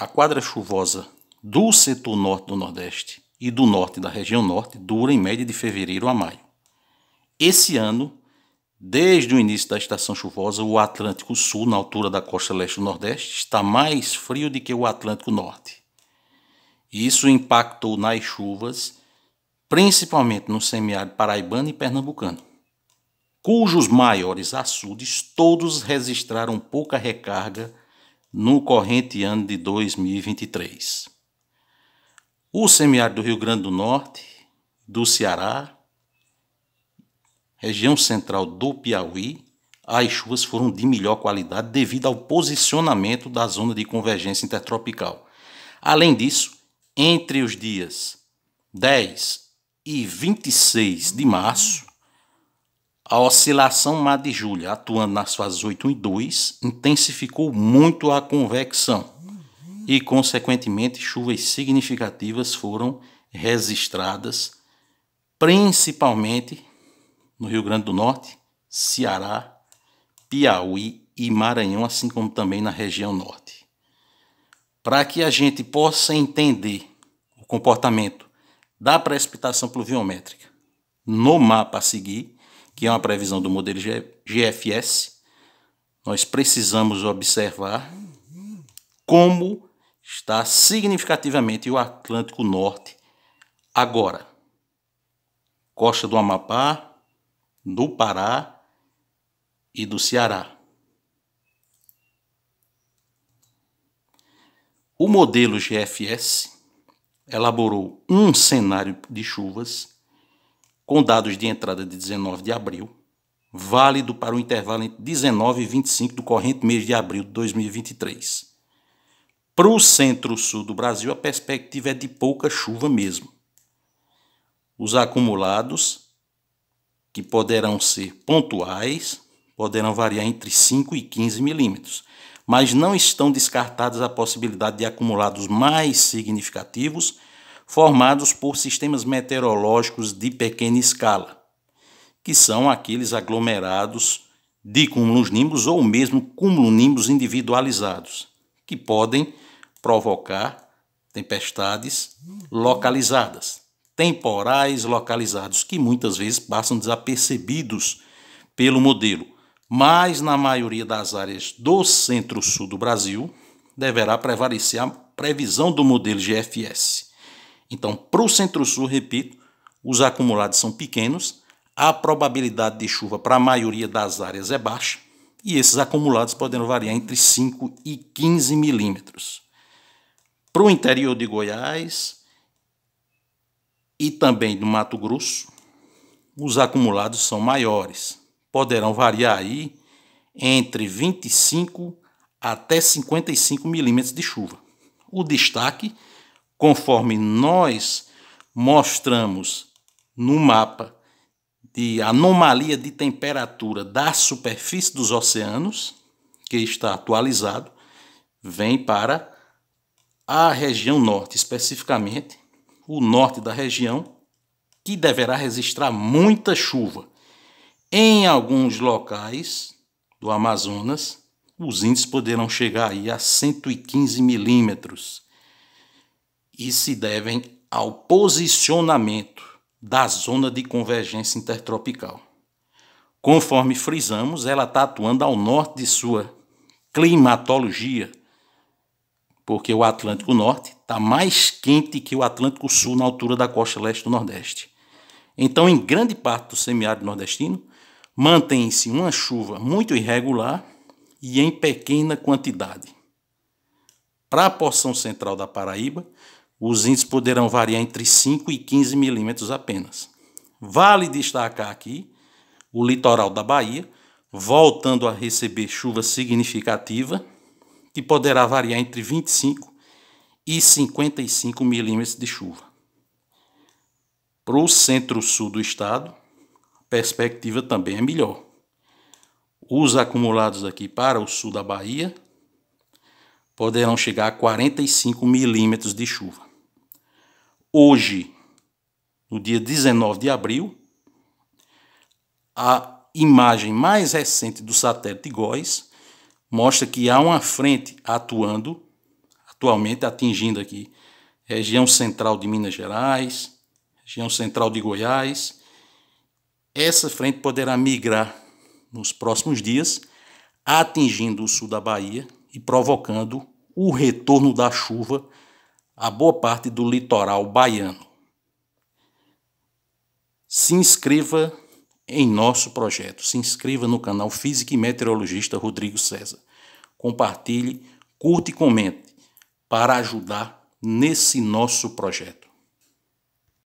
A quadra chuvosa do setor norte do Nordeste e do norte da região norte dura em média de fevereiro a maio. Esse ano, desde o início da estação chuvosa, o Atlântico Sul, na altura da costa leste do Nordeste, está mais frio do que o Atlântico Norte. Isso impactou nas chuvas, principalmente no semiárido paraibano e pernambucano, cujos maiores açudes todos registraram pouca recarga no corrente ano de 2023. O semiárido do Rio Grande do Norte, do Ceará, região central do Piauí, as chuvas foram de melhor qualidade devido ao posicionamento da zona de convergência intertropical. Além disso, entre os dias 10 e 26 de março, a oscilação Mar de Julia, atuando nas fases 8 e 2, intensificou muito a convecção e, consequentemente, chuvas significativas foram registradas, principalmente no Rio Grande do Norte, Ceará, Piauí e Maranhão, assim como também na região norte. Para que a gente possa entender o comportamento da precipitação pluviométrica no mapa a seguir, que é uma previsão do modelo GFS, nós precisamos observar como está significativamente o Atlântico Norte agora. Costa do Amapá, do Pará e do Ceará. O modelo GFS elaborou um cenário de chuvas com dados de entrada de 19 de abril, válido para o intervalo entre 19 e 25 do corrente mês de abril de 2023. Para o centro-sul do Brasil, a perspectiva é de pouca chuva mesmo. Os acumulados, que poderão ser pontuais, poderão variar entre 5 e 15 milímetros, mas não estão descartadas a possibilidade de acumulados mais significativos formados por sistemas meteorológicos de pequena escala, que são aqueles aglomerados de cúmulos nimbus ou mesmo cúmulo-nimbus individualizados, que podem provocar tempestades localizadas, temporais localizados, que muitas vezes passam desapercebidos pelo modelo, mas na maioria das áreas do centro-sul do Brasil deverá prevalecer a previsão do modelo GFS. Então, para o Centro-Sul, repito, os acumulados são pequenos, a probabilidade de chuva para a maioria das áreas é baixa e esses acumulados podem variar entre 5 e 15 milímetros. Para o interior de Goiás e também do Mato Grosso, os acumulados são maiores, poderão variar aí entre 25 até 55 milímetros de chuva. O destaque conforme nós mostramos no mapa de anomalia de temperatura da superfície dos oceanos, que está atualizado, vem para a região norte, especificamente o norte da região, que deverá registrar muita chuva. Em alguns locais do Amazonas, os índices poderão chegar aí a 115 milímetros e se devem ao posicionamento da zona de convergência intertropical. Conforme frisamos, ela está atuando ao norte de sua climatologia, porque o Atlântico Norte está mais quente que o Atlântico Sul na altura da costa leste do Nordeste. Então, em grande parte do semiárido nordestino, mantém-se uma chuva muito irregular e em pequena quantidade. Para a porção central da Paraíba, os índices poderão variar entre 5 e 15 milímetros apenas. Vale destacar aqui o litoral da Bahia, voltando a receber chuva significativa, que poderá variar entre 25 e 55 milímetros de chuva. Para o centro-sul do estado, a perspectiva também é melhor. Os acumulados aqui para o sul da Bahia poderão chegar a 45 milímetros de chuva hoje, no dia 19 de abril, a imagem mais recente do satélite GOES mostra que há uma frente atuando, atualmente atingindo aqui região central de Minas Gerais, região central de Goiás. Essa frente poderá migrar nos próximos dias, atingindo o sul da Bahia e provocando o retorno da chuva a boa parte do litoral baiano. Se inscreva em nosso projeto, se inscreva no canal Física e Meteorologista Rodrigo César. Compartilhe, curte e comente para ajudar nesse nosso projeto.